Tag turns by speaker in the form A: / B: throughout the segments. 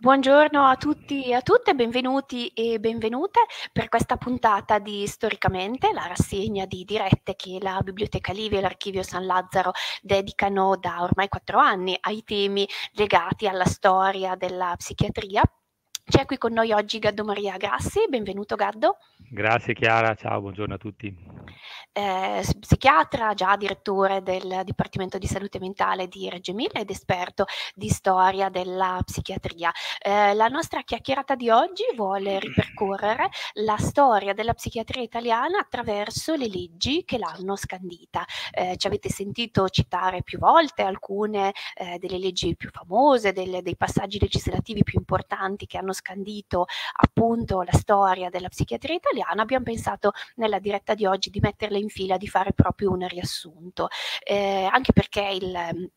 A: Buongiorno a tutti e a tutte, benvenuti e benvenute per questa puntata di Storicamente, la rassegna di dirette che la Biblioteca Livia e l'Archivio San Lazzaro dedicano da ormai quattro anni ai temi legati alla storia della psichiatria. C'è qui con noi oggi Gaddo Maria Grassi, benvenuto Gaddo.
B: Grazie Chiara, ciao, buongiorno a tutti.
A: Eh, psichiatra, già direttore del Dipartimento di Salute Mentale di Reggio Emilia ed esperto di storia della psichiatria. Eh, la nostra chiacchierata di oggi vuole ripercorrere la storia della psichiatria italiana attraverso le leggi che l'hanno scandita. Eh, ci avete sentito citare più volte alcune eh, delle leggi più famose, delle, dei passaggi legislativi più importanti che hanno scandito appunto la storia della psichiatria italiana italiana, abbiamo pensato nella diretta di oggi di metterle in fila, di fare proprio un riassunto, eh, anche perché il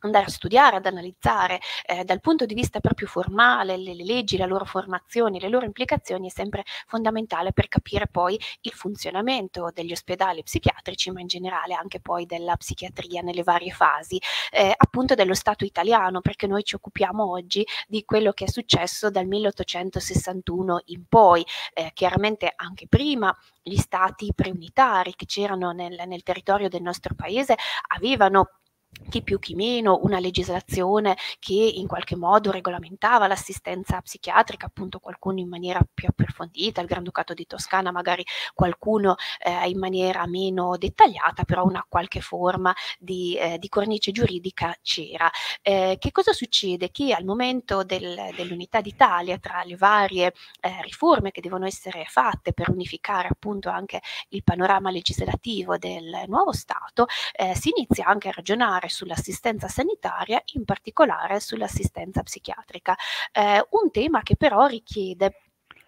A: andare a studiare, ad analizzare eh, dal punto di vista proprio formale le, le, leggi, la loro formazione, le loro implicazioni è sempre fondamentale per capire poi il funzionamento degli ospedali psichiatrici, ma in generale anche poi della psichiatria nelle varie fasi, eh, appunto dello Stato italiano, perché noi ci occupiamo oggi di quello che è successo dal 1861 in poi, eh, chiaramente anche prima gli stati preunitari che c'erano nel, nel territorio del nostro paese avevano chi più chi meno, una legislazione che in qualche modo regolamentava l'assistenza psichiatrica, appunto qualcuno in maniera più approfondita, il Granducato di Toscana magari qualcuno eh, in maniera meno dettagliata, però una qualche forma di, eh, di cornice giuridica c'era. Eh, che cosa succede? Che al momento del, dell'unità d'Italia, tra le varie eh, riforme che devono essere fatte per unificare appunto anche il panorama legislativo del nuovo Stato, eh, si inizia anche a ragionare lavorare sull'assistenza sanitaria, in particolare sull'assistenza psichiatrica. Eh, un tema che però richiede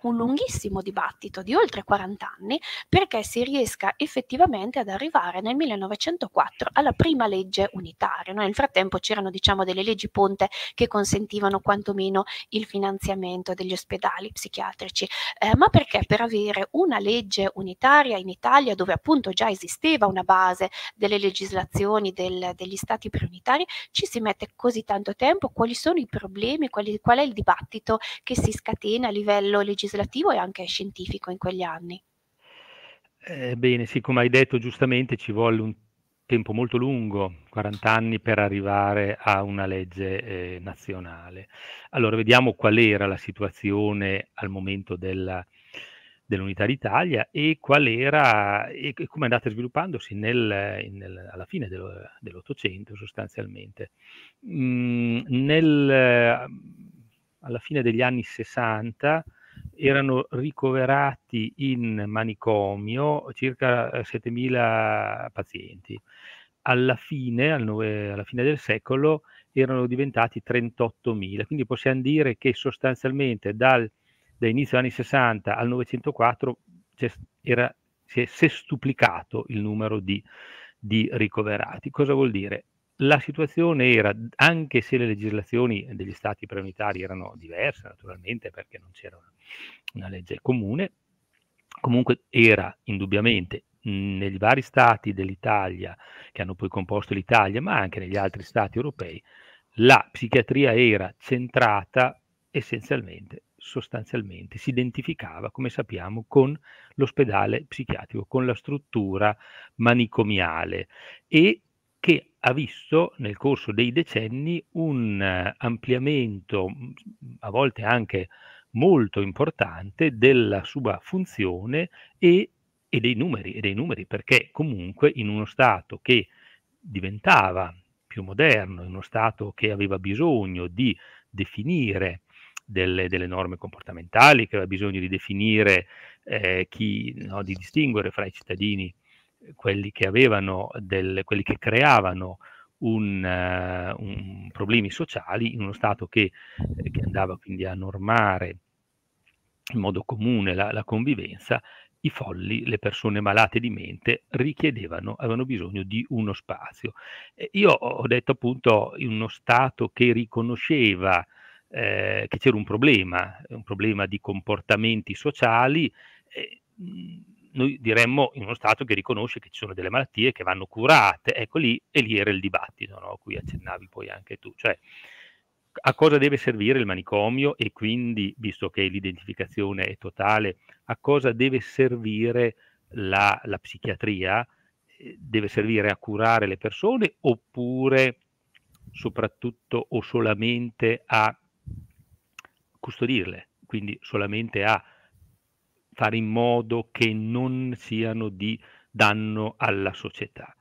A: un lunghissimo dibattito di oltre 40 anni perché si riesca effettivamente ad arrivare nel 1904 alla prima legge unitaria. No? Nel frattempo c'erano diciamo, delle leggi ponte che consentivano quantomeno il finanziamento degli ospedali psichiatrici, eh, ma perché per avere una legge unitaria in Italia dove appunto già esisteva una base delle legislazioni del, degli stati prioritari, ci si mette così tanto tempo, quali sono i problemi, quali, qual è il dibattito che si scatena a livello legislativo legislativo e anche scientifico in quegli anni.
B: Eh, bene, sì, hai detto giustamente ci volle un tempo molto lungo, 40 anni, per arrivare a una legge eh, nazionale. Allora, vediamo qual era la situazione al momento della, dell'Unità d'Italia e qual era e come è andata sviluppandosi nel, nel, alla fine dello, dell'Ottocento sostanzialmente. Mm, nel, alla fine degli anni 60 erano ricoverati in manicomio circa 7.000 eh, pazienti. Alla fine, al nove, alla fine del secolo erano diventati 38.000, quindi possiamo dire che sostanzialmente dal, da inizio anni 60 al 904 era, si è sestuplicato il numero di, di ricoverati. Cosa vuol dire? la situazione era, anche se le legislazioni degli stati preunitari erano diverse naturalmente perché non c'era una, una legge comune, comunque era indubbiamente negli vari stati dell'Italia che hanno poi composto l'Italia, ma anche negli altri stati europei, la psichiatria era centrata essenzialmente, sostanzialmente, si identificava, come sappiamo, con l'ospedale psichiatrico, con la struttura manicomiale e che ha visto nel corso dei decenni un eh, ampliamento, a volte anche molto importante, della sua funzione e, e, dei numeri, e dei numeri, perché comunque in uno Stato che diventava più moderno, in uno Stato che aveva bisogno di definire delle, delle, norme comportamentali, che aveva bisogno di definire, eh, chi, no, di distinguere fra i cittadini quelli che avevano del, quelli che creavano un, uh, un problemi sociali in uno Stato che, eh, che, andava quindi a normare in modo comune la, la, convivenza, i folli, le persone malate di mente, richiedevano, avevano bisogno di uno spazio. io ho detto appunto in uno Stato che riconosceva eh, che c'era un problema, un problema di comportamenti sociali, eh, noi diremmo in uno Stato che riconosce che ci sono delle malattie che vanno curate, ecco lì, e lì era il dibattito, no? cui accennavi poi anche tu, cioè a cosa deve servire il manicomio e quindi, visto che l'identificazione è totale, a cosa deve servire la, la psichiatria? Eh, deve servire a curare le persone oppure soprattutto o solamente a custodirle, quindi solamente a fare in modo che non siano di danno alla società.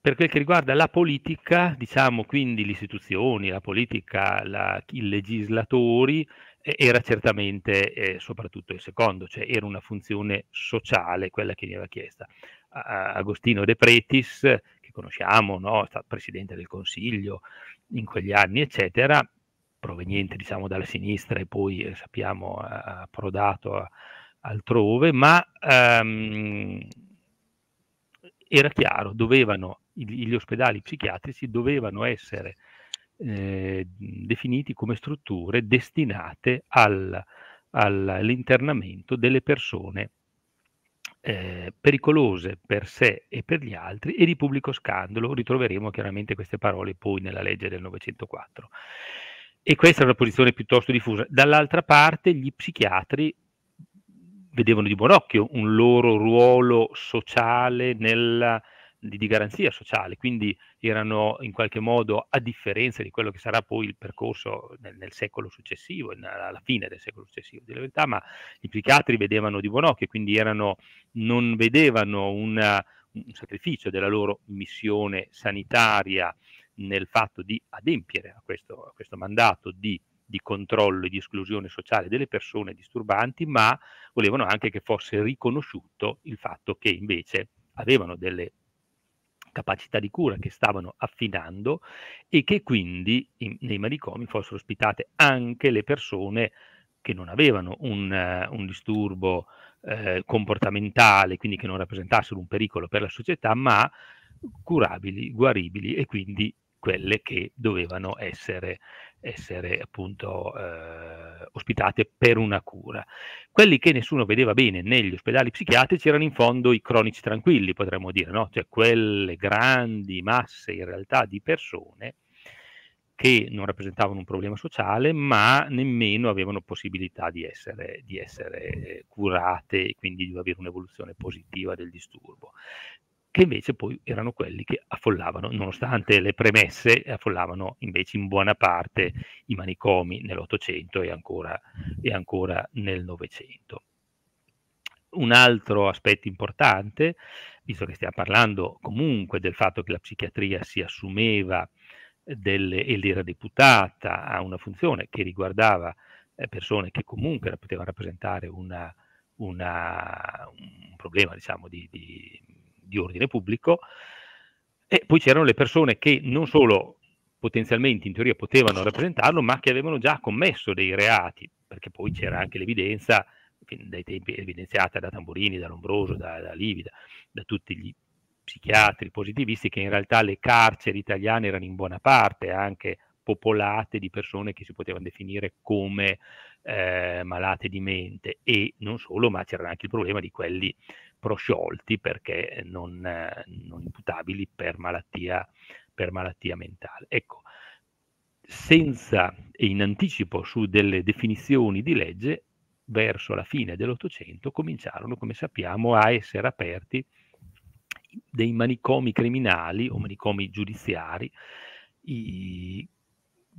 B: Per quel che riguarda la politica, diciamo quindi le istituzioni, la politica, la, i legislatori, era certamente eh, soprattutto il secondo, cioè era una funzione sociale quella che veniva chiesta. Agostino De Pretis, che conosciamo, no? è stato presidente del Consiglio in quegli anni, eccetera, proveniente diciamo dalla sinistra e poi eh, sappiamo approdato altrove, ma ehm, era chiaro, dovevano, gli ospedali psichiatrici dovevano essere eh, definiti come strutture destinate al, all'internamento delle persone eh, pericolose per sé e per gli altri e di pubblico scandalo. Ritroveremo chiaramente queste parole poi nella legge del 904 e questa è una posizione piuttosto diffusa. Dall'altra parte gli psichiatri vedevano di buon occhio un loro ruolo sociale nella, di, garanzia sociale, quindi erano in qualche modo, a differenza di quello che sarà poi il percorso nel, nel secolo successivo, alla fine del secolo successivo della verità, ma i psichiatri vedevano di buon occhio, quindi erano, non vedevano una, un sacrificio della loro missione sanitaria nel fatto di adempiere a questo, a questo mandato di, di controllo e di esclusione sociale delle persone disturbanti, ma volevano anche che fosse riconosciuto il fatto che invece avevano delle capacità di cura che stavano affidando e che quindi in, nei manicomi fossero ospitate anche le persone che non avevano un, uh, un disturbo eh, comportamentale, quindi che non rappresentassero un pericolo per la società, ma curabili, guaribili e quindi quelle che dovevano essere, essere appunto eh, ospitate per una cura. Quelli che nessuno vedeva bene negli ospedali psichiatrici erano in fondo i cronici tranquilli, potremmo dire, no? cioè quelle grandi masse in realtà di persone che non rappresentavano un problema sociale, ma nemmeno avevano possibilità di essere, di essere curate e quindi di avere un'evoluzione positiva del disturbo che invece poi erano quelli che affollavano, nonostante le premesse, affollavano invece in buona parte i manicomi nell'Ottocento e ancora, e ancora nel Novecento. Un altro aspetto importante, visto che stiamo parlando comunque del fatto che la psichiatria si assumeva eh, delle, ed era deputata a una funzione che riguardava eh, persone che comunque potevano rappresentare una, una, un problema diciamo, di, di di ordine pubblico, e poi c'erano le persone che non solo potenzialmente in teoria potevano rappresentarlo, ma che avevano già commesso dei reati, perché poi c'era anche l'evidenza dai tempi evidenziata da Tamburini, da Lombroso, da, da Livida, da tutti gli psichiatri positivisti, che in realtà le carceri italiane erano in buona parte anche popolate di persone che si potevano definire come eh, malate di mente e non solo, ma c'era anche il problema di quelli prosciolti perché eh, non, eh, non imputabili per malattia, per malattia mentale. Ecco, senza e in anticipo su delle definizioni di legge, verso la fine dell'Ottocento cominciarono, come sappiamo, a essere aperti dei manicomi criminali o manicomi giudiziari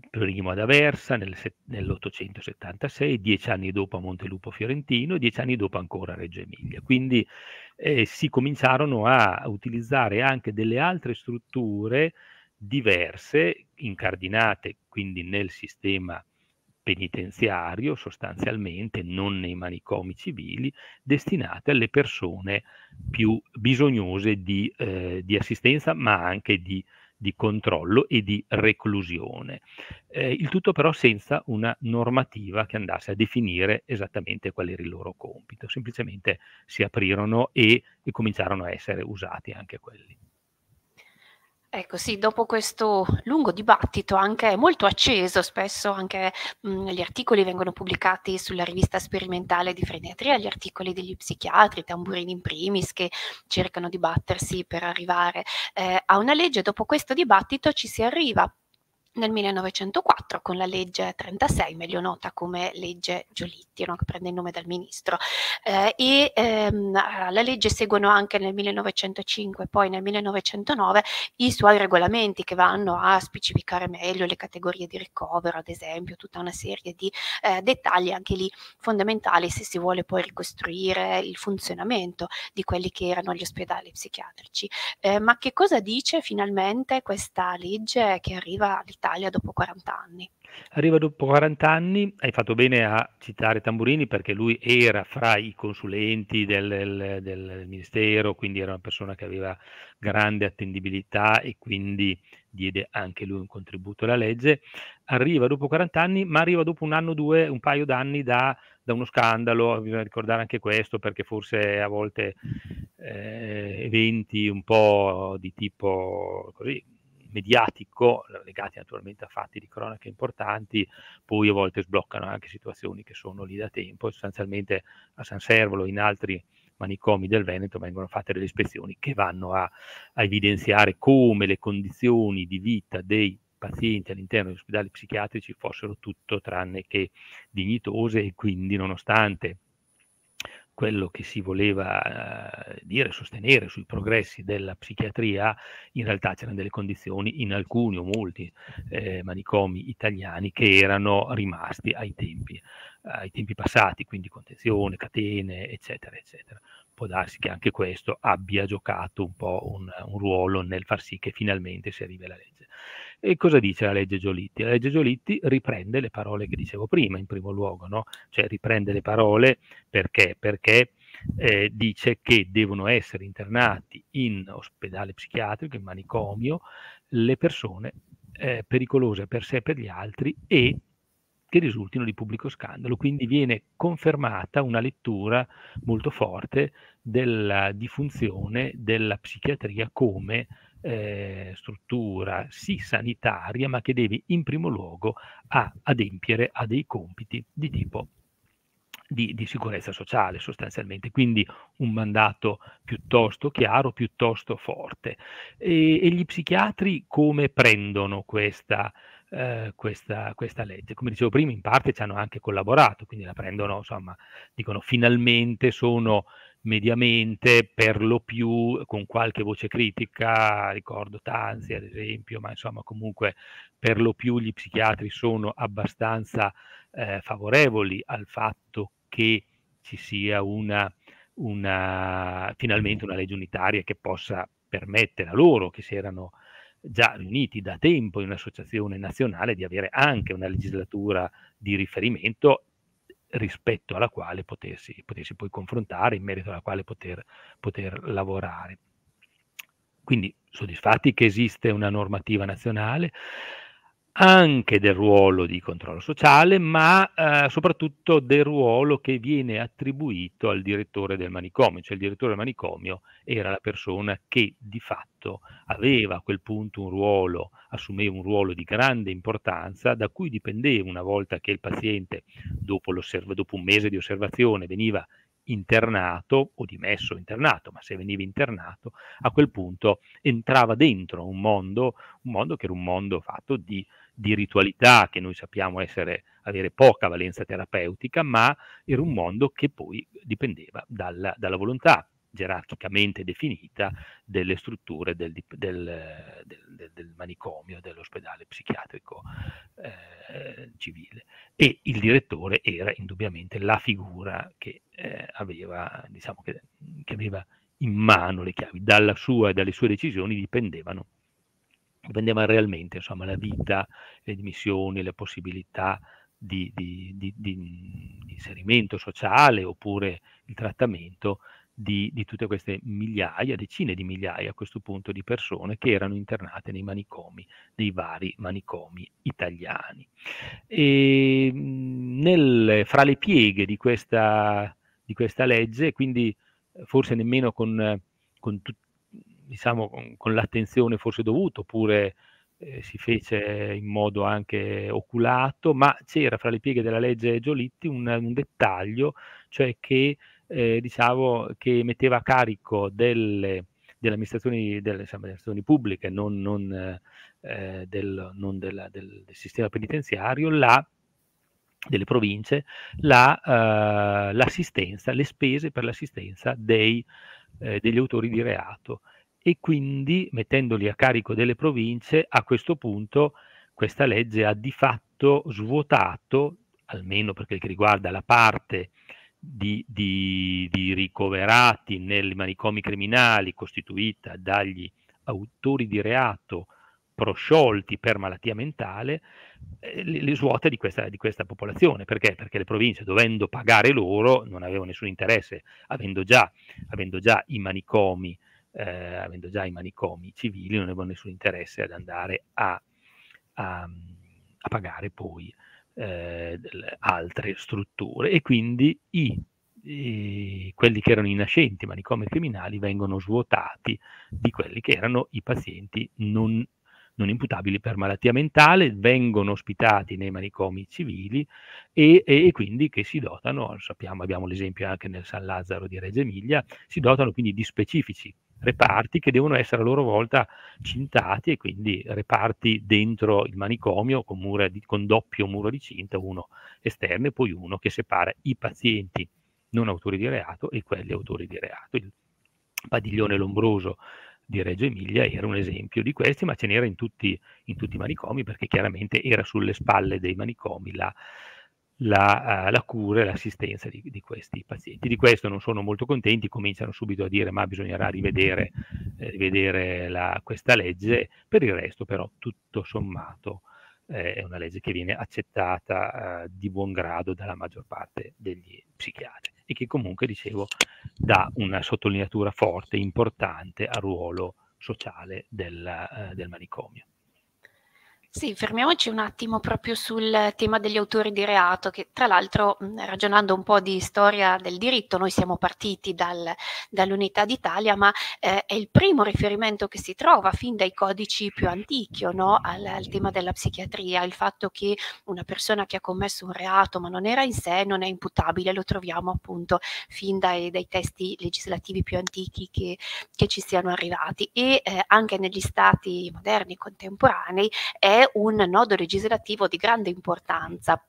B: Primo ad Aversa nel, nell'876, dieci anni dopo a Montelupo Fiorentino e dieci anni dopo ancora a Reggio Emilia. Quindi eh, si cominciarono a utilizzare anche delle altre strutture diverse, incardinate quindi nel sistema penitenziario sostanzialmente, non nei manicomi civili, destinate alle persone più bisognose di, eh, di assistenza ma anche di di controllo e di reclusione. Eh, il tutto però senza una normativa che andasse a definire esattamente qual era il loro compito, semplicemente si aprirono e, e cominciarono a essere usati anche quelli.
A: Ecco, sì, dopo questo lungo dibattito, anche molto acceso, spesso anche mh, mhmm, gli articoli vengono pubblicati sulla rivista sperimentale di frenetria, gli articoli degli psichiatri, Tamburini in primis, che cercano di battersi per arrivare eh, a una legge. Dopo questo dibattito ci si arriva nel 1904 con la legge 36, meglio nota come legge Giolitti, no? che prende il nome dal ministro, eh, e ehm, la legge seguono anche nel 1905 e poi nel 1909 i suoi regolamenti che vanno a specificare meglio le categorie di ricovero, ad esempio, tutta una serie di eh, dettagli anche lì fondamentali se si vuole poi ricostruire il funzionamento di quelli che erano gli ospedali psichiatrici. Eh, ma che cosa dice finalmente questa legge che arriva all'Italia? Italia dopo 40 anni.
B: Arriva dopo 40 anni, hai fatto bene a citare Tamburini perché lui era fra i consulenti del, del, del ministero, quindi era una persona che aveva grande attendibilità e quindi diede anche lui un contributo alla legge. Arriva dopo 40 anni, ma arriva dopo un anno o due, un paio d'anni da, da, uno scandalo, bisogna ricordare anche questo perché forse a volte eh, eventi un po' di tipo così mediatico, legati naturalmente a fatti di cronaca importanti, poi a volte sbloccano anche situazioni che sono lì da tempo, sostanzialmente a San Servolo e in altri manicomi del Veneto vengono fatte delle ispezioni che vanno a, a evidenziare come le condizioni di vita dei pazienti all'interno degli ospedali psichiatrici fossero tutto tranne che dignitose e quindi nonostante quello che si voleva eh, dire, sostenere sui progressi della psichiatria, in realtà c'erano delle condizioni in alcuni o molti eh, manicomi italiani che erano rimasti ai tempi, ai tempi passati, quindi contenzione, catene, eccetera, eccetera può darsi che anche questo abbia giocato un po' un, un, ruolo nel far sì che finalmente si arrivi alla legge. E cosa dice la legge Giolitti? La legge Giolitti riprende le parole che dicevo prima, in primo luogo, no? cioè riprende le parole perché? Perché eh, dice che devono essere internati in ospedale psichiatrico, in manicomio, le persone eh, pericolose per sé e per gli altri e che risultino di pubblico scandalo. Quindi viene confermata una lettura molto forte della difunzione della psichiatria come eh, struttura sì sanitaria, ma che deve in primo luogo a adempiere a dei compiti di tipo di, di, sicurezza sociale sostanzialmente, quindi un mandato piuttosto chiaro, piuttosto forte. E, e gli psichiatri come prendono questa, eh, questa, questa, legge. Come dicevo prima, in parte ci hanno anche collaborato, quindi la prendono, insomma, dicono finalmente sono mediamente per lo più con qualche voce critica, ricordo Tanzi ad esempio, ma insomma comunque per lo più gli psichiatri sono abbastanza eh, favorevoli al fatto che ci sia una, una, finalmente una legge unitaria che possa permettere a loro che si erano già riuniti da tempo in un'associazione nazionale, di avere anche una legislatura di riferimento rispetto alla quale potersi, potersi poi confrontare, in merito alla quale poter, poter lavorare. Quindi soddisfatti che esiste una normativa nazionale, anche del ruolo di controllo sociale, ma eh, soprattutto del ruolo che viene attribuito al direttore del manicomio, cioè il direttore del manicomio era la persona che di fatto aveva a quel punto un ruolo, assumeva un ruolo di grande importanza da cui dipendeva una volta che il paziente dopo, dopo un mese di osservazione veniva internato o dimesso internato, ma se veniva internato, a quel punto entrava dentro un mondo, un mondo che era un mondo fatto di, di ritualità che noi sappiamo essere, avere poca valenza terapeutica, ma era un mondo che poi dipendeva dalla, dalla volontà gerarchicamente definita delle strutture del, del, del, del manicomio, dell'ospedale psichiatrico eh, civile. E il direttore era indubbiamente la figura che, eh, aveva, diciamo che, che aveva in mano le chiavi, dalla sua e dalle sue decisioni dipendevano dipendeva realmente insomma, la vita, le dimissioni, le possibilità di, di, di, di, inserimento sociale oppure il trattamento di, di, tutte queste migliaia, decine di migliaia a questo punto di persone che erano internate nei manicomi, nei vari manicomi italiani. E ehm, nel, fra le pieghe di questa, di questa legge, quindi eh, forse nemmeno con, con, tut, diciamo, con, con l'attenzione forse dovuta, oppure eh, si fece in modo anche oculato, ma c'era fra le pieghe della legge Giolitti un, un dettaglio, cioè che eh, diciamo, che metteva a carico delle, delle, amministrazioni, delle, diciamo, amministrazioni, pubbliche, non, non, eh, del, non della, del, del, sistema penitenziario, la, delle province, la, eh, l'assistenza, le spese per l'assistenza dei, eh, degli autori di reato e quindi mettendoli a carico delle province, a questo punto questa legge ha di fatto svuotato, almeno per quel che riguarda la parte di, di, di ricoverati nei manicomi criminali costituita dagli autori di reato prosciolti per malattia mentale eh, le svuota di questa, di questa, popolazione. Perché? Perché le province, dovendo pagare loro, non avevano nessun interesse, avendo già, avendo già i manicomi. Eh, avendo già i manicomi civili, non avevano nessun interesse ad andare a, a, a pagare poi eh, altre strutture e quindi i, i, quelli che erano i nascenti manicomi criminali vengono svuotati di quelli che erano i pazienti non, non imputabili per malattia mentale, vengono ospitati nei manicomi civili e, e, e quindi che si dotano, sappiamo, abbiamo l'esempio anche nel San Lazzaro di Reggio Emilia, si dotano quindi di specifici reparti che devono essere a loro volta cintati e quindi reparti dentro il manicomio con, di, con doppio muro di cinta, uno esterno e poi uno che separa i pazienti non autori di reato e quelli autori di reato. Il padiglione Lombroso di Reggio Emilia era un esempio di questi, ma ce n'era in tutti, in tutti i manicomi perché chiaramente era sulle spalle dei manicomi la la, uh, la cura e l'assistenza di, di, questi pazienti. Di questo non sono molto contenti, cominciano subito a dire ma bisognerà rivedere, eh, rivedere la, questa legge, per il resto però tutto sommato eh, è una legge che viene accettata eh, di buon grado dalla maggior parte degli psichiatri e che comunque, dicevo, dà una sottolineatura forte, importante al ruolo sociale del, eh, del manicomio.
A: Sì, fermiamoci un attimo proprio sul tema degli autori di reato, che tra l'altro ragionando un po' di storia del diritto, noi siamo partiti dal, dall'Unità d'Italia, ma eh, è il primo riferimento che si trova fin dai codici più antichi no? al, al, tema della psichiatria, il fatto che una persona che ha commesso un reato ma non era in sé non è imputabile, lo troviamo appunto fin dai, dai testi legislativi più antichi che, che ci siano arrivati e eh, anche negli stati moderni, contemporanei, è è un nodo legislativo di grande importanza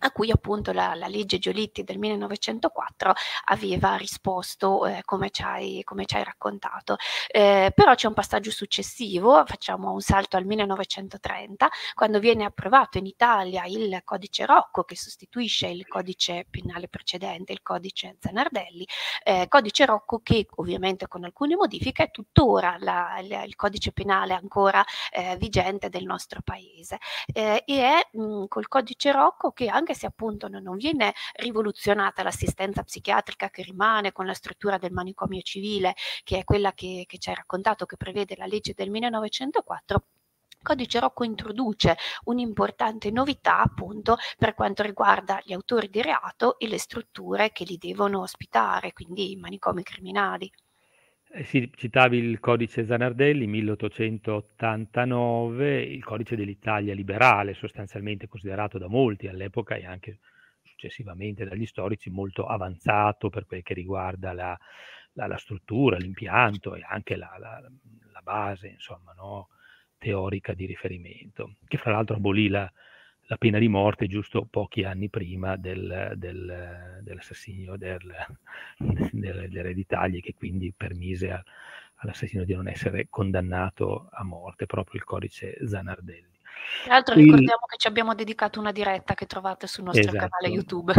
A: a cui appunto la, la, legge Giolitti del 1904 aveva risposto eh, come, ci hai, come, ci hai, raccontato. Eh, però c'è un passaggio successivo, facciamo un salto al 1930, quando viene approvato in Italia il codice Rocco che sostituisce il codice penale precedente, il codice Zanardelli, eh, codice Rocco che ovviamente con alcune modifiche è tuttora la, la, il codice penale ancora eh, vigente del nostro paese. Eh, e è mh, col codice Rocco che anche anche se appunto non, viene rivoluzionata l'assistenza psichiatrica che rimane con la struttura del manicomio civile, che è quella che, che ci hai raccontato, che prevede la legge del 1904, Codice Rocco introduce un'importante novità appunto per quanto riguarda gli autori di reato e le strutture che li devono ospitare, quindi i manicomi criminali.
B: Eh citavi il codice Zanardelli, 1889, il codice dell'Italia liberale, sostanzialmente considerato da molti all'epoca e anche successivamente dagli storici molto avanzato per quel che riguarda la, la, la struttura, l'impianto e anche la, la base insomma, no? teorica di riferimento, che fra l'altro abolì la la pena di morte giusto pochi anni prima del, del, dell'assassinio del, dell'erede d'Italia che quindi permise a, all'assassino di non essere condannato a morte, proprio il codice Zanardelli. Tra l'altro il... ricordiamo
A: che ci abbiamo dedicato una diretta che trovate sul nostro esatto. canale YouTube.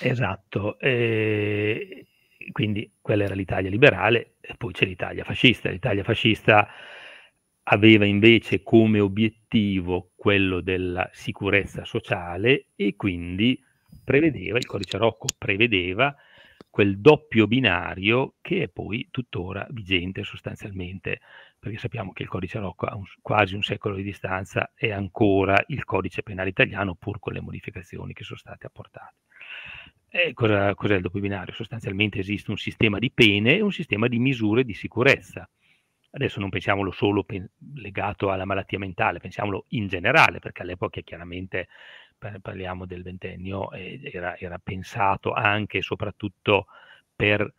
B: Esatto, e quindi quella era l'Italia liberale e poi c'è l'Italia fascista. L'Italia fascista aveva invece come obiettivo quello della sicurezza sociale e quindi prevedeva, il codice Rocco prevedeva quel doppio binario che è poi tuttora vigente sostanzialmente, perché sappiamo che il codice Rocco a un, quasi un secolo di distanza è ancora il codice penale italiano pur con le modificazioni che sono state apportate. E cosa, cos'è il doppio binario? Sostanzialmente esiste un sistema di pene e un sistema di misure di sicurezza. Adesso non pensiamolo solo pe- legato alla malattia mentale, pensiamolo in generale, perché all'epoca chiaramente parliamo del ventennio, eh, era, era, pensato anche e soprattutto per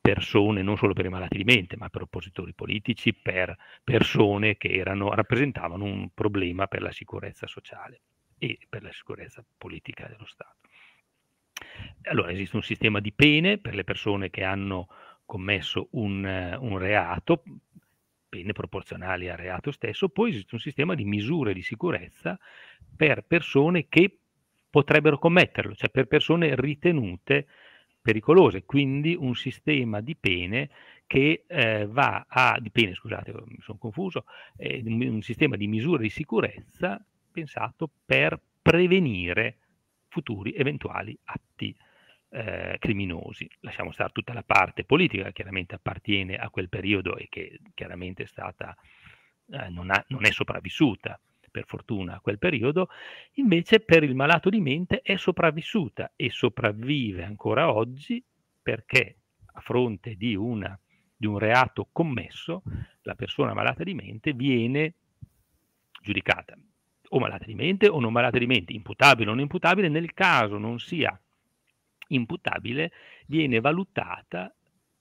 B: persone, non solo per i malati di mente, ma per oppositori politici, per persone che erano, rappresentavano un problema per la sicurezza sociale e per la sicurezza politica dello Stato. Allora esiste un sistema di pene per le persone che hanno commesso un, un reato, pene proporzionali al reato stesso, poi esiste un sistema di misure di sicurezza per persone che potrebbero commetterlo, cioè per persone ritenute pericolose, quindi un sistema di pene che eh, va a, di pene, scusate, mi sono confuso, eh, un sistema di misure di sicurezza pensato per prevenire futuri eventuali atti eh, criminosi. Lasciamo stare tutta la parte politica che chiaramente appartiene a quel periodo e che chiaramente è stata, eh, non, ha, non è sopravvissuta per fortuna a quel periodo, invece per il malato di mente è sopravvissuta e sopravvive ancora oggi perché a fronte di, una, di un reato commesso la persona malata di mente viene giudicata o malata di mente o non malata di mente, imputabile o non imputabile, nel caso non sia imputabile, viene valutata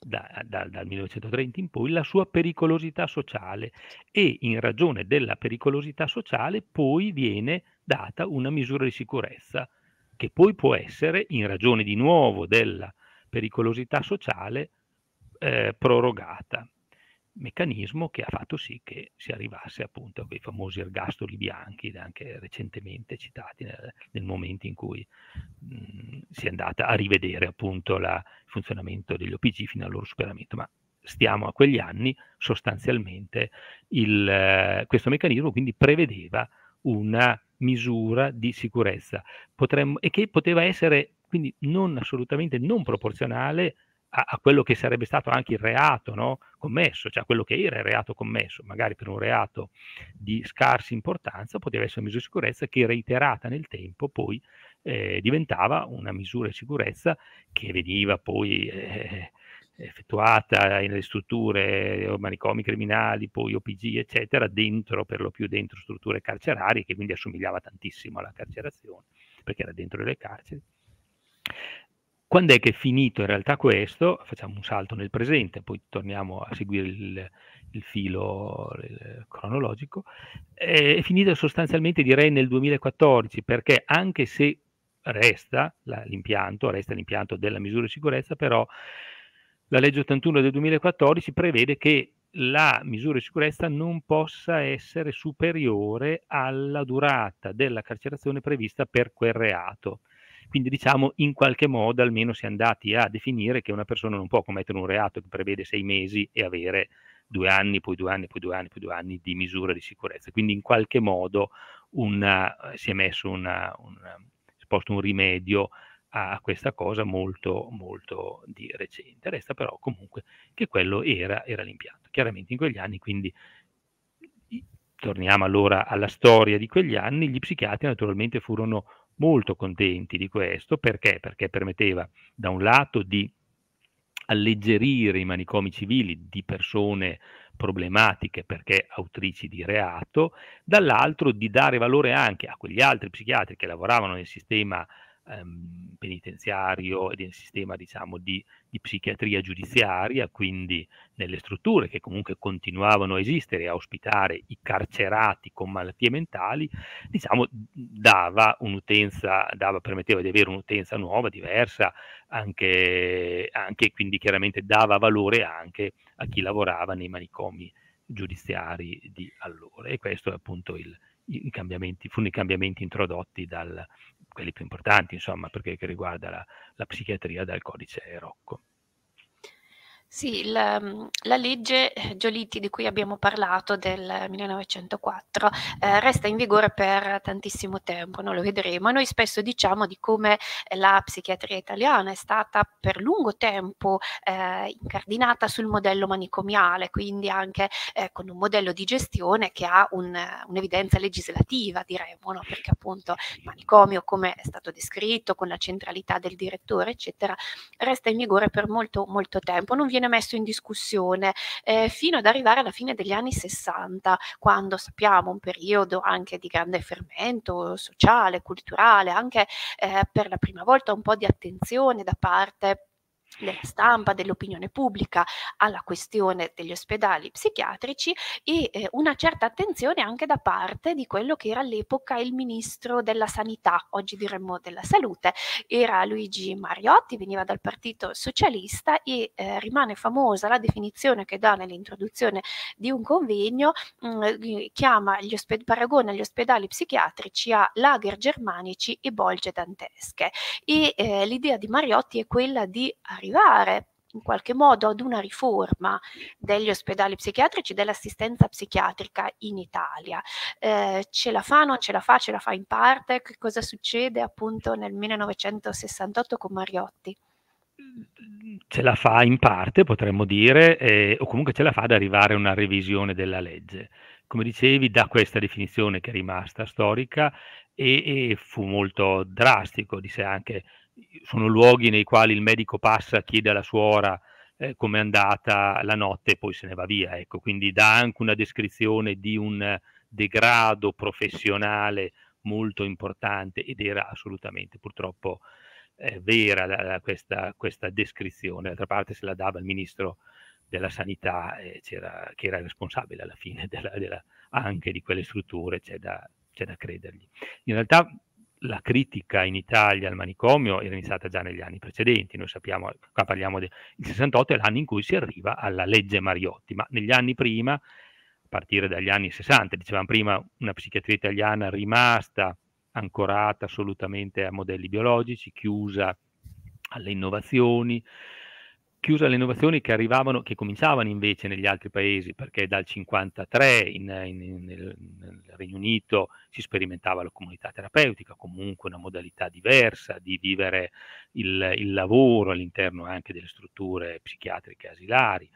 B: da, da, dal 1930 in poi la sua pericolosità sociale e in ragione della pericolosità sociale poi viene data una misura di sicurezza che poi può essere, in ragione di nuovo della pericolosità sociale, eh, prorogata meccanismo che ha fatto sì che si arrivasse appunto a quei famosi ergastoli bianchi, anche recentemente citati nel, nel momento in cui mh, si è andata a rivedere appunto la, il funzionamento degli OPG fino al loro superamento. Ma stiamo a quegli anni, sostanzialmente il, eh, questo meccanismo quindi prevedeva una misura di sicurezza Potremmo, e che poteva essere quindi non assolutamente non proporzionale a, a, quello che sarebbe stato anche il reato no? commesso, cioè quello che era il reato commesso, magari per un reato di scarsa importanza, poteva essere una misura di sicurezza che reiterata nel tempo poi eh, diventava una misura di sicurezza che veniva poi eh, effettuata nelle strutture eh, manicomi criminali, poi OPG, eccetera, dentro per lo più dentro strutture carcerarie, che quindi assomigliava tantissimo alla carcerazione, perché era dentro le carceri. Quando è che è finito in realtà questo? Facciamo un salto nel presente, poi torniamo a seguire il, il filo il cronologico. È finito sostanzialmente direi nel 2014 perché anche se resta la, l'impianto, resta l'impianto della misura di sicurezza, però la legge 81 del 2014 prevede che la misura di sicurezza non possa essere superiore alla durata della carcerazione prevista per quel reato. Quindi diciamo in qualche modo almeno si è andati a definire che una persona non può commettere un reato che prevede sei mesi e avere due anni, poi due anni, poi due anni, poi due anni di misura di sicurezza. Quindi in qualche modo una, eh, si è messo una, una, si è posto un rimedio a questa cosa molto, molto di recente. Resta però comunque che quello era, era l'impianto. Chiaramente in quegli anni, quindi torniamo allora alla storia di quegli anni, gli psichiatri naturalmente furono molto contenti di questo perché? Perché permetteva da un lato di alleggerire i manicomi civili di persone problematiche perché autrici di reato, dall'altro di dare valore anche a quegli altri psichiatri che lavoravano nel sistema ehm, penitenziario e del sistema diciamo, di, di, psichiatria giudiziaria, quindi nelle strutture che comunque continuavano a esistere e a ospitare i carcerati con malattie mentali, diciamo, dava un'utenza, dava, permetteva di avere un'utenza nuova, diversa, anche, anche quindi chiaramente dava valore anche a chi lavorava nei manicomi giudiziari di allora e questo è appunto il, i cambiamenti, furono i cambiamenti introdotti dal, quelli più importanti, insomma, per che riguarda la, la psichiatria dal codice Rocco.
A: Sì, la, mm, la, legge eh, Giolitti di cui abbiamo parlato del 1904 eh, resta in vigore per tantissimo tempo, non lo vedremo. Noi spesso diciamo di come eh, la psichiatria italiana è stata per lungo tempo eh, incardinata sul modello manicomiale, quindi anche eh, con un modello di gestione che ha un, un'evidenza legislativa, diremmo, no? perché appunto il manicomio, come è stato descritto, con la centralità del direttore, eccetera, resta in vigore per molto, molto tempo. Non viene viene messo in discussione eh, fino ad arrivare alla fine degli anni 60, quando sappiamo un periodo anche di grande fermento sociale, culturale, anche eh, per la prima volta un po' di attenzione da parte della stampa, dell'opinione pubblica, alla questione degli ospedali psichiatrici e eh, una certa attenzione anche da parte di quello che era all'epoca il ministro della sanità, oggi diremmo della salute, era Luigi Mariotti, veniva dal Partito Socialista e eh, rimane famosa la definizione che dà nell'introduzione di un convegno, mh, mm, eh, chiama gli ospedali, paragona gli ospedali psichiatrici a lager germanici e bolge dantesche e eh, l'idea di Mariotti è quella di arrivare in qualche modo ad una riforma degli ospedali psichiatrici, e dell'assistenza psichiatrica in Italia. Eh, ce la fa, non ce la fa, ce la fa in parte? Che cosa succede appunto nel 1968 con Mariotti?
B: Mm, ce la fa in parte, potremmo dire, eh, o comunque ce la fa ad arrivare a una revisione della legge. Come dicevi, da questa definizione che è rimasta storica e, e fu molto drastico, disse anche sono luoghi nei quali il medico passa, chiede alla suora eh, è andata la notte e poi se ne va via. Ecco. Quindi dà anche una descrizione di un degrado professionale molto importante ed era assolutamente purtroppo eh, vera la, la, questa, questa, descrizione. D'altra parte se la dava il ministro della sanità eh, che era responsabile alla fine della, della, anche di quelle strutture, c'è da, c'è da credergli. In realtà la critica in Italia al manicomio era iniziata già negli anni precedenti, noi sappiamo, qua parliamo del 68 è l'anno in cui si arriva alla legge Mariotti, ma negli anni prima, a partire dagli anni 60, dicevamo prima, una psichiatria italiana rimasta ancorata assolutamente a modelli biologici, chiusa alle innovazioni, chiusa alle innovazioni che arrivavano, che cominciavano invece negli altri paesi, perché dal 1953 nel, nel, Regno Unito si sperimentava la comunità terapeutica, comunque una modalità diversa di vivere il, il lavoro all'interno anche delle strutture psichiatriche asilari.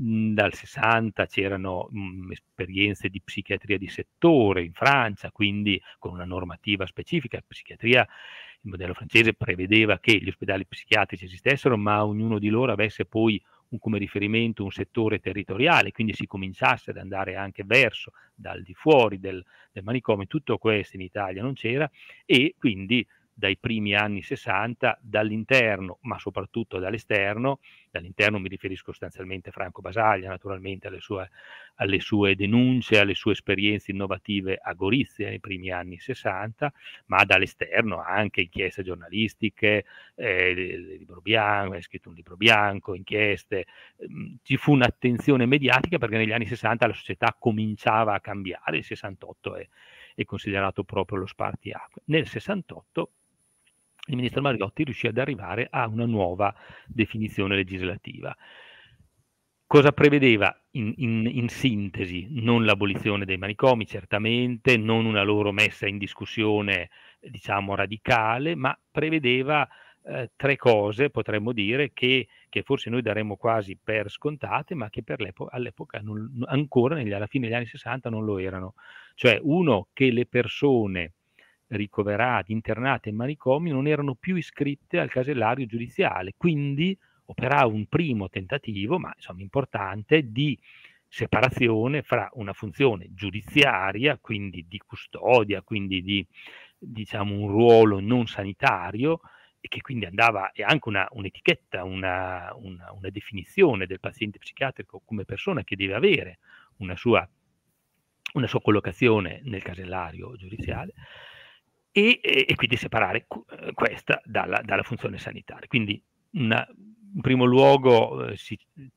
B: Mm, dal 60 c'erano mh, mm, esperienze di psichiatria di settore in Francia, quindi con una normativa specifica, psichiatria il modello francese prevedeva che gli ospedali psichiatrici esistessero, ma ognuno di loro avesse poi un, come riferimento un settore territoriale, quindi si cominciasse ad andare anche verso, dal di fuori del, del manicomio, tutto questo in Italia non c'era e quindi dai primi anni 60 dall'interno, ma soprattutto dall'esterno, dall'interno mi riferisco sostanzialmente a Franco Basaglia, naturalmente alle sue, alle sue denunce, alle sue esperienze innovative a Gorizia nei primi anni 60, ma dall'esterno anche inchieste giornalistiche, eh, bianco, hai scritto un libro bianco, inchieste, ehm, ci fu un'attenzione mediatica perché negli anni 60 la società cominciava a cambiare, il 68 è, è considerato proprio lo spartiacque. Nel 68 il ministro Margotti riuscì ad arrivare a una nuova definizione legislativa. Cosa prevedeva in, in, in, sintesi? Non l'abolizione dei manicomi, certamente, non una loro messa in discussione, diciamo, radicale, ma prevedeva eh, tre cose, potremmo dire, che, che, forse noi daremmo quasi per scontate, ma che all'epoca non, ancora, negli, alla fine degli anni 60, non lo erano. Cioè, uno, che le persone ricoverati, internati in manicomi, non erano più iscritte al casellario giudiziale. Quindi operava un primo tentativo, ma insomma importante, di separazione fra una funzione giudiziaria, quindi di custodia, quindi di diciamo, un ruolo non sanitario, e che quindi andava, e anche una, un'etichetta, una, una, una, definizione del paziente psichiatrico come persona che deve avere una sua, sua collocazione nel casellario giudiziale e, e, quindi separare eh, questa dalla, dalla funzione sanitaria. Quindi una, in primo luogo eh, si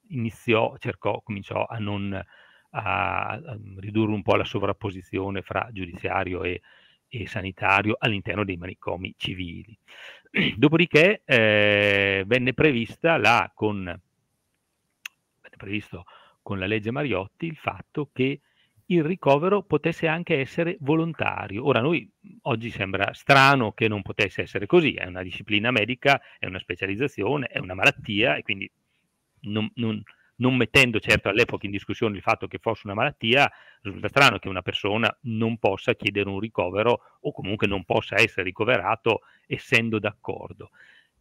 B: iniziò, cercò, cominciò a, non, a, a ridurre un po' la sovrapposizione fra giudiziario e, e sanitario all'interno dei manicomi civili. Dopodiché eh, venne prevista la, con, venne previsto con la legge Mariotti il fatto che il ricovero potesse anche essere volontario. Ora, a noi oggi sembra strano che non potesse essere così, è una disciplina medica, è una specializzazione, è una malattia e quindi non, non, non mettendo certo all'epoca in discussione il fatto che fosse una malattia, risulta strano che una persona non possa chiedere un ricovero o comunque non possa essere ricoverato essendo d'accordo.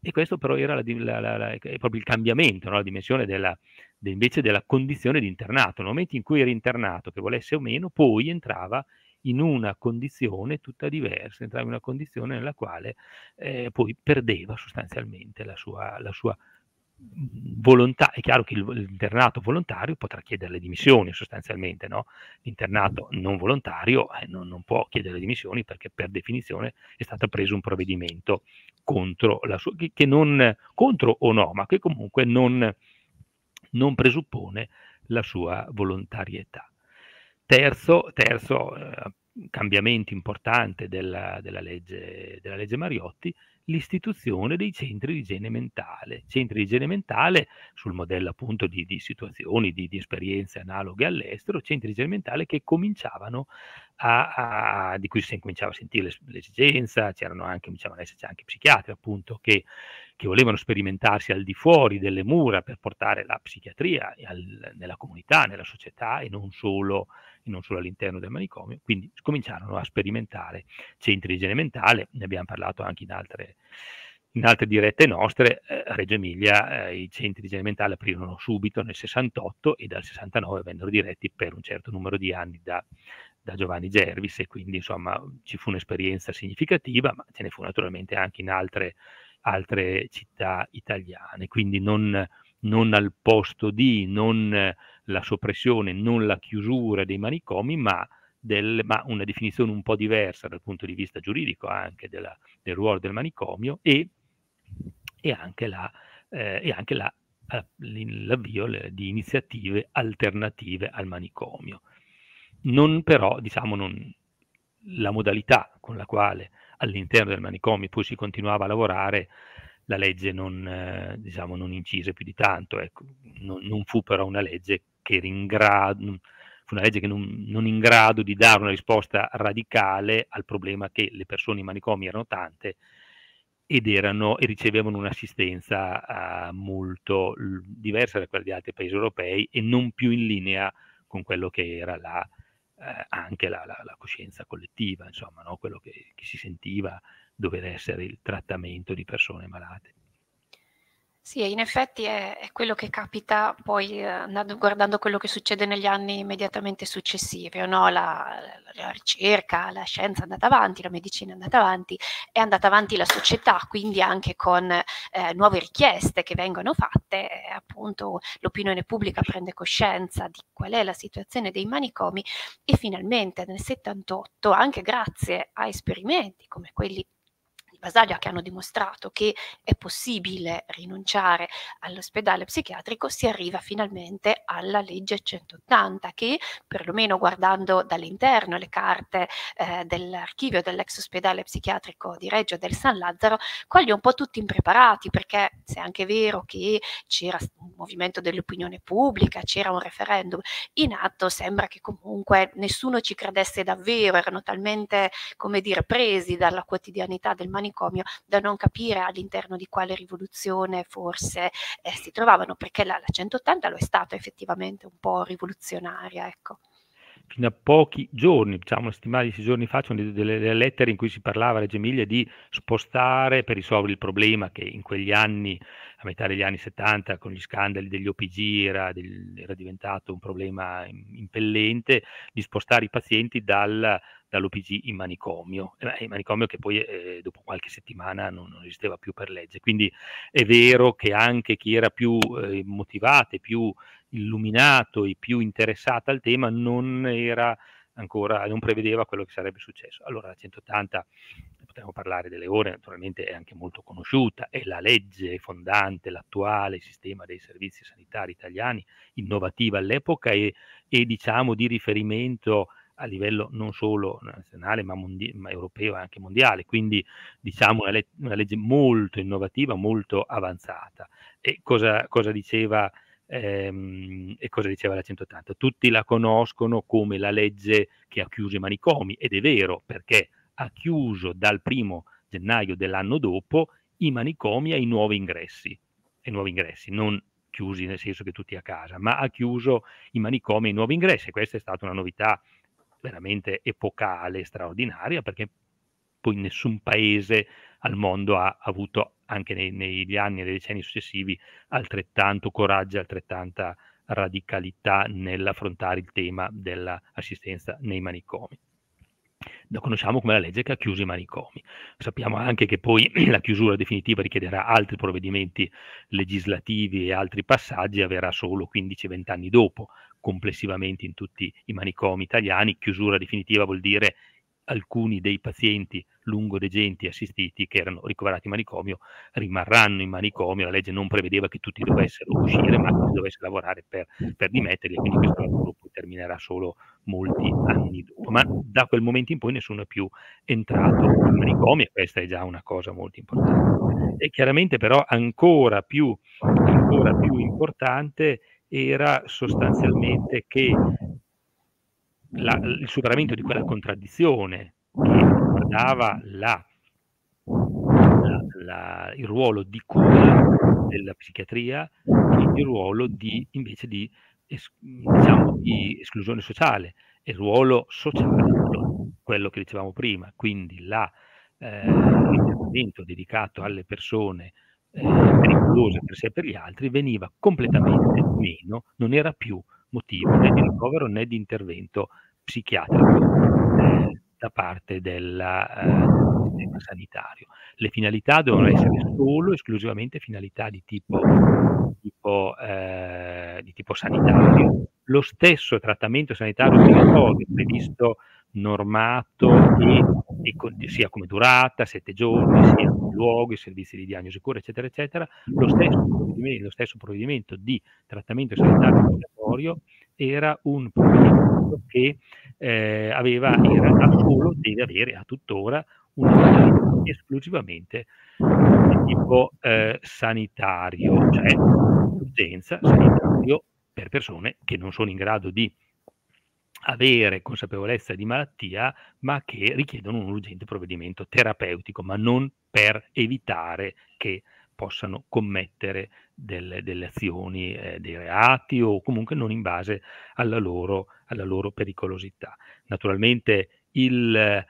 B: E questo però era la, la, la, proprio il cambiamento, no? la dimensione della, de, invece della condizione di internato. Nel momento in cui era internato, che volesse o meno, poi entrava in una condizione tutta diversa, entrava in una condizione nella quale eh, poi perdeva sostanzialmente la sua, la sua volontà- è chiaro che l'internato volontario potrà chiedere le dimissioni sostanzialmente, no? l'internato non volontario eh, non, non, può chiedere le dimissioni perché per definizione è stato preso un provvedimento contro, sua, che, che non, contro o no, ma che comunque non, non presuppone la sua volontarietà. Terzo, terzo eh, cambiamento importante della, della, legge, della legge Mariotti l'istituzione dei centri di igiene mentale. Centri di igiene mentale, sul modello appunto di, di situazioni, di, di, esperienze analoghe all'estero, centri di igiene mentale che cominciavano a, a di cui si cominciava a sentire l'esigenza, c'erano anche, cominciavano ad esserci anche psichiatri appunto che, che, volevano sperimentarsi al di fuori delle mura per portare la psichiatria al, nella comunità, nella società e non solo e non solo all'interno del manicomio, quindi cominciarono a sperimentare centri di igiene mentale, ne abbiamo parlato anche in altre, in altre dirette nostre, a eh, Reggio Emilia, eh, i centri di igiene mentale aprirono subito nel 68 e dal 69 vennero diretti per un certo numero di anni da, da Giovanni Gervis e quindi insomma ci fu un'esperienza significativa, ma ce ne fu naturalmente anche in altre, altre città italiane. Quindi non, non al posto di, non la soppressione, non la chiusura dei manicomi, ma del, ma una definizione un po' diversa dal punto di vista giuridico anche della, del ruolo del manicomio e, e anche, la, eh, e anche la, l'avvio di iniziative alternative al manicomio. Non però, diciamo, non, la modalità con la quale all'interno del manicomio poi si continuava a lavorare, la legge non, eh, diciamo, non incise più di tanto, ecco. non, non, fu però una legge che era in grado una legge che non, non in grado di dare una risposta radicale al problema che le persone in manicomi erano tante ed erano, e ricevevano un'assistenza uh, molto l- diversa da quella di altri paesi europei e non più in linea con quello che era la, eh, anche la, la, la, coscienza collettiva, insomma, no? quello che, che, si sentiva dover essere il trattamento di persone malate.
A: Sì, in effetti è, è quello che capita poi eh, andando, guardando quello che succede negli anni immediatamente successivi, no? la, la, ricerca, la scienza è andata avanti, la medicina è andata avanti, è andata avanti la società, quindi anche con eh, nuove richieste che vengono fatte, eh, appunto l'opinione pubblica prende coscienza di qual è la situazione dei manicomi e finalmente nel 78, anche grazie a esperimenti come quelli Basaglia che hanno dimostrato che è possibile rinunciare all'ospedale psichiatrico, si arriva finalmente alla legge 180 che, perlomeno guardando dall'interno le carte eh, dell'archivio dell'ex ospedale psichiatrico di Reggio del San Lazzaro, coglie un po' tutti impreparati perché se è anche vero che c'era un movimento dell'opinione pubblica, c'era un referendum in atto, sembra che comunque nessuno ci credesse davvero, erano talmente, come dire, presi dalla quotidianità del manifesto manicomio da non capire all'interno di quale rivoluzione forse eh, si trovavano, perché la, la 180 lo è stata effettivamente un po' rivoluzionaria. Ecco
B: fino a pochi giorni, diciamo settimana, dieci giorni fa, c'erano delle, delle, lettere in cui si parlava a Reggio Emilia di spostare per risolvere il problema che in quegli anni, a metà degli anni 70, con gli scandali degli OPG era, del, era diventato un problema impellente, di spostare i pazienti dal, dall'OPG in manicomio, eh, in manicomio che poi eh, dopo qualche settimana non, non, esisteva più per legge. Quindi è vero che anche chi era più eh, motivato e più illuminato e più interessata al tema non era ancora, non prevedeva quello che sarebbe successo. Allora la 180, potremmo parlare delle ore, naturalmente è anche molto conosciuta, è la legge fondante, l'attuale sistema dei servizi sanitari italiani, innovativa all'epoca e, e diciamo di riferimento a livello non solo nazionale ma, mondi- ma europeo e anche mondiale, quindi diciamo una, le- una legge molto innovativa, molto avanzata. E cosa, cosa diceva Ehm, e cosa diceva la 180? Tutti la conoscono come la legge che ha chiuso i manicomi ed è vero perché ha chiuso dal primo gennaio dell'anno dopo i manicomi ai nuovi ingressi, ai nuovi ingressi, non chiusi nel senso che tutti a casa, ma ha chiuso i manicomi ai nuovi ingressi. Questa è stata una novità veramente epocale, straordinaria, perché poi nessun paese al mondo ha avuto anche nei, negli anni e nei decenni successivi altrettanto coraggio, altrettanta radicalità nell'affrontare il tema dell'assistenza nei manicomi. La conosciamo come la legge che ha chiuso i manicomi. Sappiamo anche che poi la chiusura definitiva richiederà altri provvedimenti legislativi e altri passaggi, avverrà solo 15-20 anni dopo, complessivamente in tutti i manicomi italiani. Chiusura definitiva vuol dire alcuni dei pazienti lungodegenti assistiti che erano ricoverati in manicomio rimarranno in manicomio, la legge non prevedeva che tutti dovessero uscire ma che si dovesse lavorare per, per dimetterli, quindi questo lavoro terminerà solo molti anni dopo. Ma da quel momento in poi nessuno è più entrato in manicomio e questa è già una cosa molto importante. E chiaramente però ancora più, ancora più importante era sostanzialmente che la, il superamento di quella contraddizione che riguardava la, la, il ruolo di cura della psichiatria e il ruolo di, invece di, es, diciamo, di esclusione sociale e il ruolo sociale, quello che dicevamo prima, quindi la, eh, l'intervento dedicato alle persone eh, pericolose per sé e per gli altri veniva completamente meno, non era più motivo né di ricovero né di intervento psichiatrico eh, da parte eh, del sistema sanitario. Le finalità devono essere solo esclusivamente finalità di tipo, tipo, eh, di tipo sanitario. Lo stesso trattamento sanitario obbligatorio previsto normato e, e con, sia come durata, sette giorni, sia come luogo, i servizi di diagnosi, cura, eccetera, eccetera, lo stesso provvedimento, lo stesso provvedimento di trattamento sanitario obbligatorio era un provvedimento che eh, aveva in realtà solo, deve avere a tuttora, una esclusivamente di tipo eh, sanitario, cioè urgenza sanitario per persone che non sono in grado di avere consapevolezza di malattia, ma che richiedono un urgente provvedimento terapeutico, ma non per evitare che possano commettere delle, delle azioni, eh, dei reati o comunque non in base alla loro, alla loro pericolosità. Naturalmente il,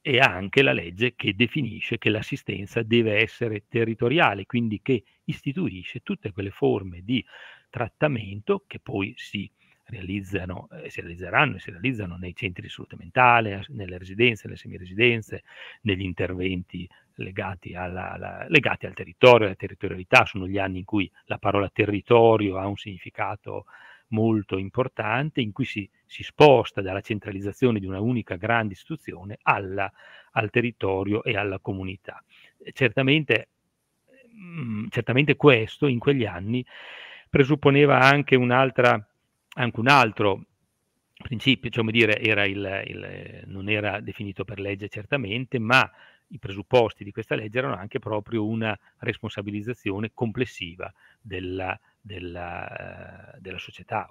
B: è anche la legge che definisce che l'assistenza deve essere territoriale, quindi che istituisce tutte quelle forme di trattamento che poi si realizzano, eh, si realizzeranno e si realizzano nei centri di salute mentale, nelle residenze, nelle semiresidenze, negli interventi legati, alla, alla, legati al territorio, alla territorialità. Sono gli anni in cui la parola territorio ha un significato molto importante, in cui si, si sposta dalla centralizzazione di una unica grande istituzione alla, al territorio e alla comunità. Certamente, mm, certamente questo in quegli anni presupponeva anche un'altra anche un altro principio, diciamo dire, era il, il, non era definito per legge certamente, ma i presupposti di questa legge erano anche proprio una responsabilizzazione complessiva della, della, della società.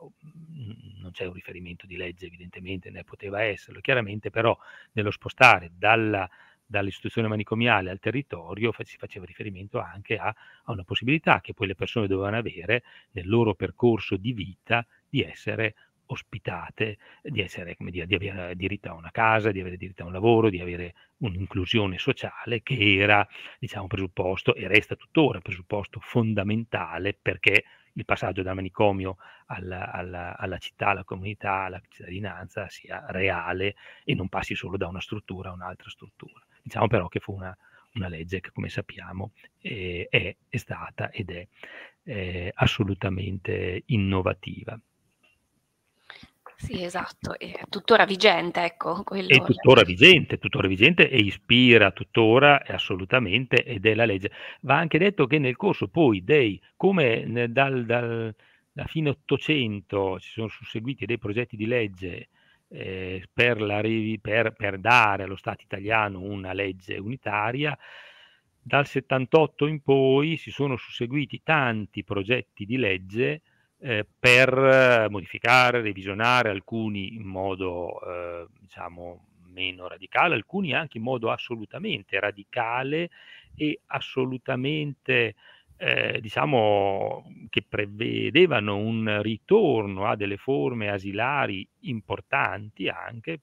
B: Non c'è un riferimento di legge evidentemente, né poteva esserlo, chiaramente però nello spostare dalla, dall'istituzione manicomiale al territorio si faceva riferimento anche a, a una possibilità che poi le persone dovevano avere nel loro percorso di vita di essere ospitate, di, essere, dire, di, avere diritto a una casa, di avere diritto a un lavoro, di avere un'inclusione sociale che era, diciamo, presupposto e resta tuttora presupposto fondamentale perché il passaggio dal manicomio alla, alla, alla città, alla comunità, alla cittadinanza sia reale e non passi solo da una struttura a un'altra struttura. Diciamo però che fu una, una legge che, come sappiamo, è, è stata ed è, è eh, assolutamente innovativa.
A: Sì, esatto, è tuttora vigente, ecco. Quello. È tuttora
B: vigente, tuttora vigente e ispira tuttora è assolutamente ed è la legge. Va anche detto che nel corso poi dei, come dal, dal, da fine Ottocento si sono susseguiti dei progetti di legge eh, per, la, per, per dare allo Stato italiano una legge unitaria, dal 78 in poi si sono susseguiti tanti progetti di legge eh, per eh, modificare, revisionare alcuni in modo eh, diciamo meno radicale, alcuni anche in modo assolutamente radicale e assolutamente eh, diciamo che prevedevano un ritorno a delle forme asilari importanti anche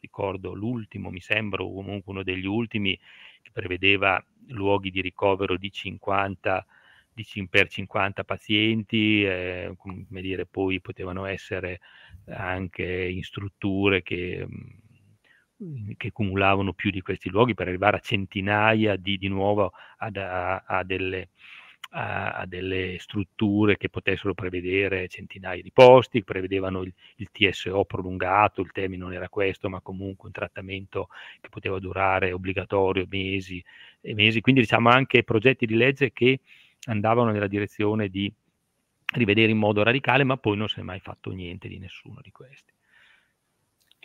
B: ricordo l'ultimo, mi sembra comunque uno degli ultimi che prevedeva luoghi di ricovero di 50 per 50 pazienti, eh, come dire, poi potevano essere anche in strutture che, mm, che cumulavano più di questi luoghi per arrivare a centinaia di, di nuovo ad, a, a, delle, a, a, delle, strutture che potessero prevedere centinaia di posti, prevedevano il, il, TSO prolungato, il termine non era questo, ma comunque un trattamento che poteva durare obbligatorio mesi e mesi, quindi diciamo anche progetti di legge che andavano nella direzione di rivedere in modo radicale, ma poi non si è mai fatto niente di nessuno di questi.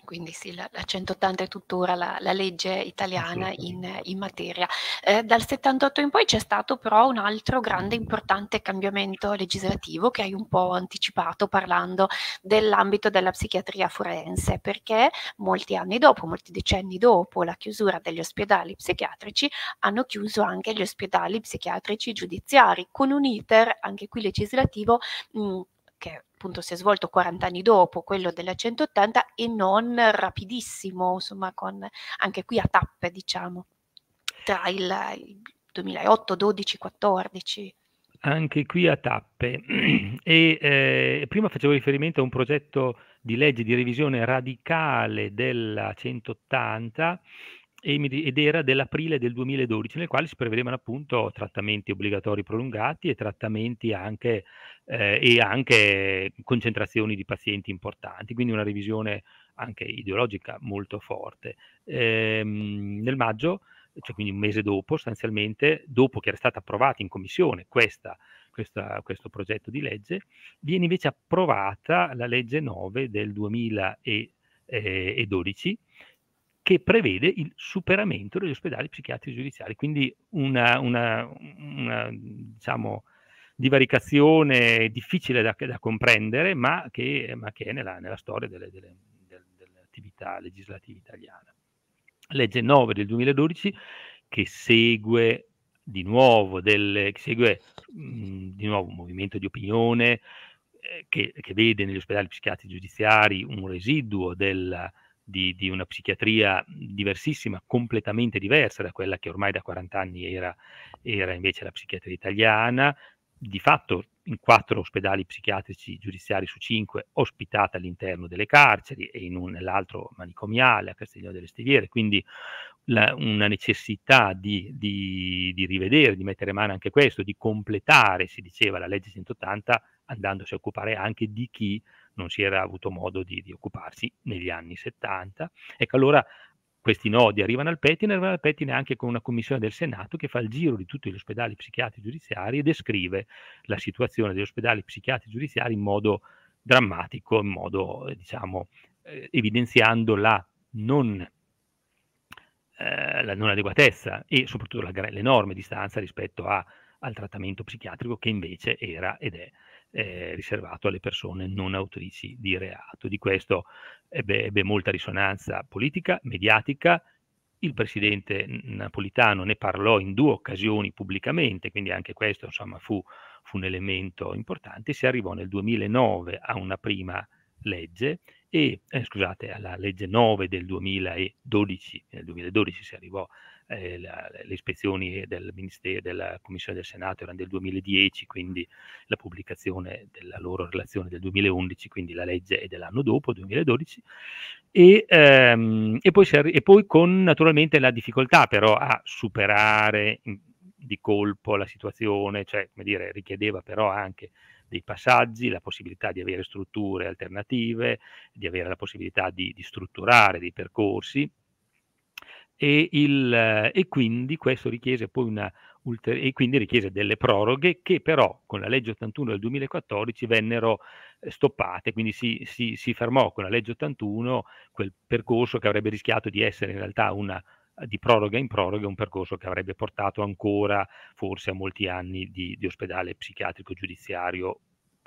A: Quindi sì, la, la 180 è tuttora la, la legge italiana in, in materia. Eh, dal 78 in poi c'è stato però un altro grande importante cambiamento legislativo che hai un po' anticipato parlando dell'ambito della psichiatria forense, perché molti anni dopo, molti decenni dopo la chiusura degli ospedali psichiatrici, hanno chiuso anche gli ospedali psichiatrici giudiziari, con un iter anche qui legislativo mh, che appunto si è svolto 40 anni dopo quello della 180 e non rapidissimo, insomma, con anche qui a tappe, diciamo, tra il, il 2008, 12, 14
B: anche qui a tappe. E, eh, prima facevo riferimento a un progetto di legge di revisione radicale della 180 ed era dell'aprile del 2012, nel quale si prevedevano appunto trattamenti obbligatori prolungati e trattamenti anche eh, e anche concentrazioni di pazienti importanti, quindi una revisione anche ideologica molto forte. Ehm, nel maggio, cioè quindi un mese dopo, sostanzialmente, dopo che era stata approvata in commissione questa, questa, questo progetto di legge, viene invece approvata la legge 9 del 2012 eh, che prevede il superamento degli ospedali psichiatrici giudiziari, quindi una, una, una diciamo, divaricazione difficile da, da comprendere, ma che, ma che, è nella, nella storia delle, delle, delle, dell'attività legislativa italiana. Legge 9 del 2012 che segue di nuovo, delle, che segue, mh, di nuovo un movimento di opinione eh, che, che, vede negli ospedali psichiatri giudiziari un residuo del, di, di, una psichiatria diversissima, completamente diversa da quella che ormai da 40 anni era, era invece la psichiatria italiana, di fatto in quattro ospedali psichiatrici giudiziari su cinque ospitata all'interno delle carceri e in un, nell'altro manicomiale a Castiglione delle Stiviere, quindi la, una necessità di, di, di, rivedere, di mettere mano anche questo, di completare, si diceva, la legge 180 andandosi a occupare anche di chi non si era avuto modo di, di occuparsi negli anni 70. Ecco allora questi nodi arrivano al pettine, arrivano al pettine anche con una commissione del Senato che fa il giro di tutti gli ospedali psichiatrici giudiziari e descrive la situazione degli ospedali psichiatrici giudiziari in modo drammatico, in modo, eh, diciamo, eh, evidenziando la non eh, la non adeguatezza e soprattutto l'enorme distanza rispetto a, al trattamento psichiatrico che invece era ed è eh, riservato alle persone non autrici di reato. Di questo ebbe, ebbe molta risonanza politica, mediatica, il presidente napolitano ne parlò in due occasioni pubblicamente, quindi anche questo insomma, fu, fu, un elemento importante. Si arrivò nel 2009 a una prima legge e, eh, scusate, alla legge 9 del 2012, nel 2012 si arrivò eh, la, le ispezioni del Ministero, della Commissione del Senato erano del 2010, quindi la pubblicazione della loro relazione del 2011, quindi la legge è dell'anno dopo, 2012, e, ehm, e, poi, e poi con naturalmente la difficoltà però a superare in, di colpo la situazione, cioè come dire, richiedeva però anche dei passaggi, la possibilità di avere strutture alternative, di avere la possibilità di, di strutturare dei percorsi e, il, e, quindi questo richiese poi una e quindi richiese delle proroghe che però con la legge 81 del 2014 vennero eh, stoppate, quindi si, si, si fermò con la legge 81 quel percorso che avrebbe rischiato di essere in realtà una di proroga in proroga un percorso che avrebbe portato ancora forse a molti anni di, di ospedale psichiatrico giudiziario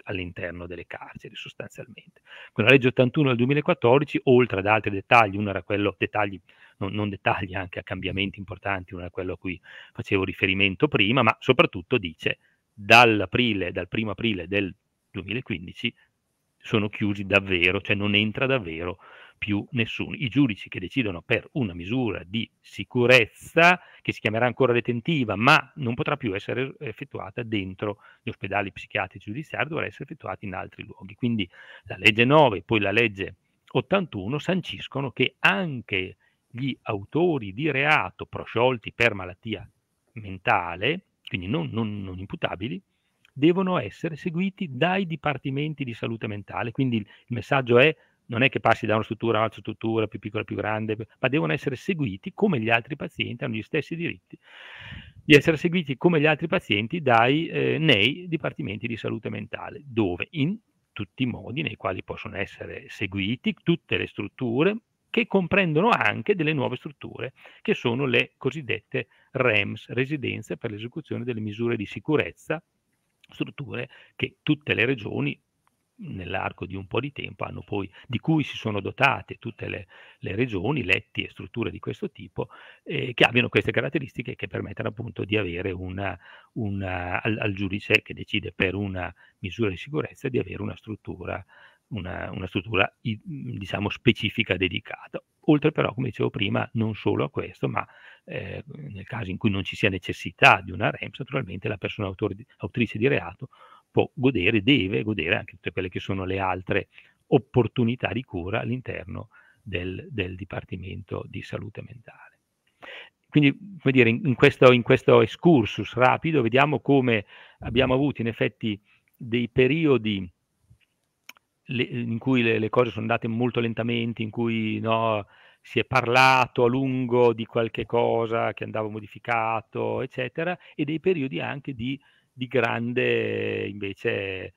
B: all'interno delle carceri sostanzialmente. Con la legge 81 del 2014, oltre ad altri dettagli, uno era quello, dettagli, non, non dettagli anche a cambiamenti importanti, uno era quello a cui facevo riferimento prima, ma soprattutto dice dall'aprile, dal primo aprile del 2015 sono chiusi davvero, cioè non entra davvero più nessuno. I giudici che decidono per una misura di sicurezza, che si chiamerà ancora detentiva, ma non potrà più essere effettuata dentro gli ospedali psichiatrici giudiziari, dovrà essere effettuata in altri luoghi. Quindi la legge 9 e poi la legge 81 sanciscono che anche gli autori di reato prosciolti per malattia mentale, quindi non, non, non imputabili, devono essere seguiti dai dipartimenti di salute mentale. Quindi il messaggio è non è che passi da una struttura a un'altra struttura più piccola, più grande, ma devono essere seguiti come gli altri pazienti, hanno gli stessi diritti di essere seguiti come gli altri pazienti dai, eh, nei dipartimenti di salute mentale, dove in tutti i modi nei quali possono essere seguiti tutte le strutture che comprendono anche delle nuove strutture, che sono le cosiddette REMS, residenze per l'esecuzione delle misure di sicurezza, strutture che tutte le regioni nell'arco di un po' di tempo, poi, di cui si sono dotate tutte le, le, regioni, letti e strutture di questo tipo, eh, che abbiano queste caratteristiche che permettano appunto di avere una, una al, al, giudice che decide per una misura di sicurezza di avere una struttura, una, una struttura diciamo specifica dedicata. Oltre però, come dicevo prima, non solo a questo, ma eh, nel caso in cui non ci sia necessità di una REMS, naturalmente la persona autor- autrice di reato può godere, deve godere anche tutte quelle che sono le altre opportunità di cura all'interno del, del Dipartimento di Salute Mentale. Quindi, come dire, in, questo, in questo excursus rapido vediamo come abbiamo avuto in effetti dei periodi le, in cui le, le, cose sono andate molto lentamente, in cui no, si è parlato a lungo di qualche cosa che andava modificato, eccetera, e dei periodi anche di di grande invece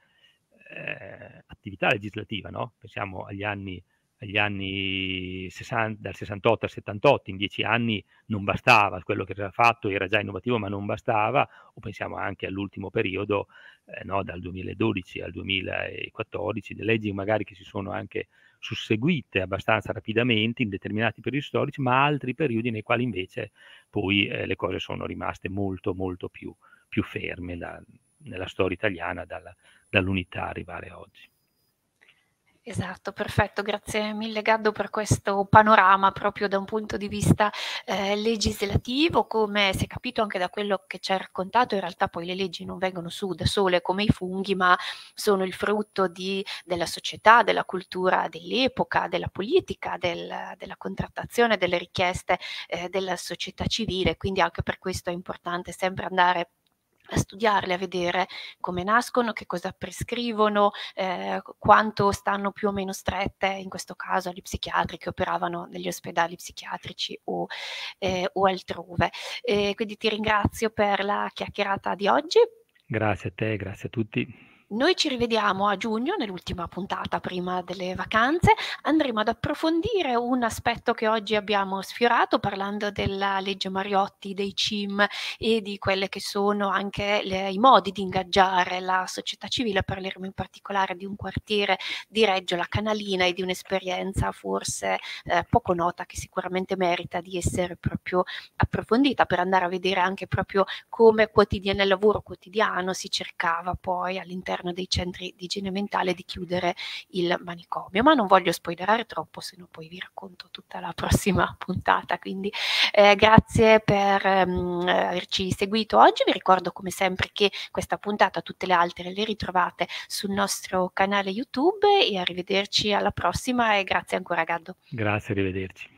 B: eh, attività legislativa, no? pensiamo agli anni, agli anni 60, dal 68 al 78, in dieci anni non bastava, quello che era fatto era già innovativo ma non bastava, o pensiamo anche all'ultimo periodo, eh, no, dal 2012 al 2014, le leggi magari che si sono anche susseguite abbastanza rapidamente in determinati periodi storici, ma altri periodi nei quali invece poi eh, le cose sono rimaste molto molto più più ferme da, nella storia italiana dalla, dall'unità arrivare oggi.
A: Esatto, perfetto, grazie mille Gaddo per questo panorama proprio da un punto di vista eh, legislativo, come si è capito anche da quello che ci ha raccontato, in realtà poi le leggi non vengono su da sole come i funghi, ma sono il frutto di, della società, della cultura dell'epoca, della politica, del, della contrattazione, delle richieste eh, della società civile, quindi anche per questo è importante sempre andare a studiarle, a vedere come nascono, che cosa prescrivono, eh, quanto stanno più o meno strette, in questo caso agli psichiatri che operavano negli ospedali psichiatrici o, eh, o altrove. E eh, quindi ti ringrazio per la chiacchierata di oggi.
B: Grazie a te, grazie a tutti.
A: Noi ci rivediamo a giugno, nell'ultima puntata prima delle vacanze. Andremo ad approfondire un aspetto che oggi abbiamo sfiorato parlando della legge Mariotti, dei CIM e di quelli che sono anche le, i modi di ingaggiare la società civile. Parleremo in particolare di un quartiere di Reggio, la Canalina, e di un'esperienza forse eh, poco nota che sicuramente merita di essere proprio approfondita per andare a vedere anche proprio come quotidiano, nel lavoro quotidiano si cercava poi all'interno all'interno dei centri di igiene mentale di chiudere il manicomio, ma non voglio spoilerare troppo, se no poi vi racconto tutta la prossima puntata. Quindi eh, grazie per ehm, averci seguito oggi, vi ricordo come sempre che questa puntata, tutte le altre le ritrovate sul nostro canale YouTube e arrivederci alla prossima e grazie ancora Gaddo.
B: Grazie, arrivederci.